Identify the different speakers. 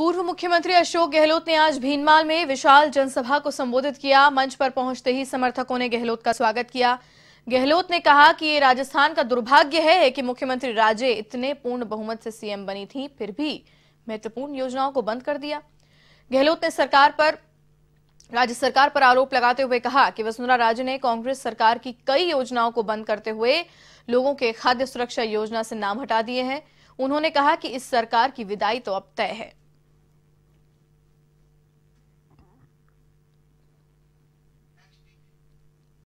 Speaker 1: पूर्व मुख्यमंत्री अशोक गहलोत ने आज भीनमाल में विशाल जनसभा को संबोधित किया मंच पर पहुंचते ही समर्थकों ने गहलोत का स्वागत किया गहलोत ने कहा कि ये राजस्थान का दुर्भाग्य है कि मुख्यमंत्री राजे इतने पूर्ण बहुमत से सीएम बनी थी फिर भी महत्वपूर्ण योजनाओं को बंद कर दिया गहलोत ने सरकार पर राज्य सरकार पर आरोप लगाते हुए कहा कि वसुंधरा राजे ने कांग्रेस सरकार की कई योजनाओं को बंद करते हुए लोगों के खाद्य सुरक्षा योजना से नाम हटा दिए हैं उन्होंने कहा कि इस सरकार की विदाई तो अब तय है